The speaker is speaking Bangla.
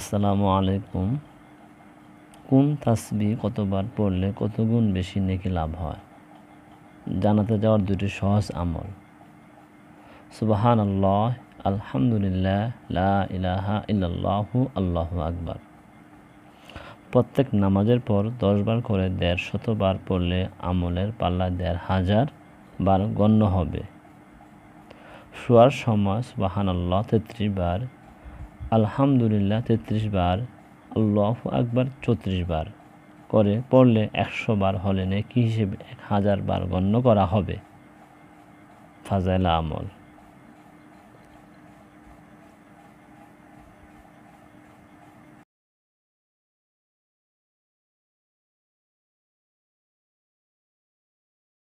আসসালামু আলাইকুম কোন তাসবি কতবার পড়লে কত গুণ বেশি নেকি লাভ হয় জানাতে যাওয়ার দুটি সহজ আমল সুবাহান আল্লাহ আলহামদুলিল্লাহ লা ইলাহা ইল্লাল্লাহু আল্লাহু আকবার প্রত্যেক নামাজের পর দশবার করে দেড় শতবার পড়লে আমলের পাল্লা দেড় হাজার বার গণ্য হবে শোয়ার সময় সুবাহান আল্লাহ তেত্রিশ বার আলহামদুলিল্লাহ তেত্রিশ বার আল্লাহ আকবার চৌত্রিশ বার করে পড়লে একশো বার হলে নেকি হিসেবে এক হাজার বার গণ্য করা হবে ফাজাইলা আমল